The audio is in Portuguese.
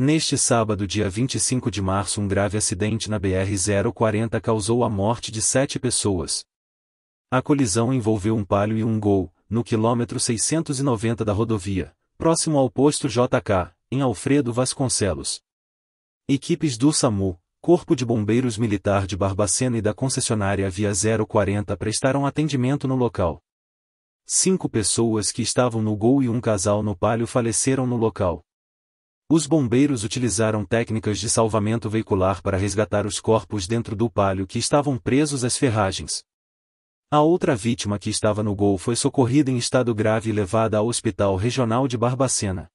Neste sábado, dia 25 de março, um grave acidente na BR-040 causou a morte de sete pessoas. A colisão envolveu um palio e um gol, no quilômetro 690 da rodovia, próximo ao posto JK, em Alfredo Vasconcelos. Equipes do SAMU, Corpo de Bombeiros Militar de Barbacena e da concessionária Via 040 prestaram atendimento no local. Cinco pessoas que estavam no gol e um casal no palio faleceram no local. Os bombeiros utilizaram técnicas de salvamento veicular para resgatar os corpos dentro do palio que estavam presos às ferragens. A outra vítima que estava no gol foi socorrida em estado grave e levada ao Hospital Regional de Barbacena.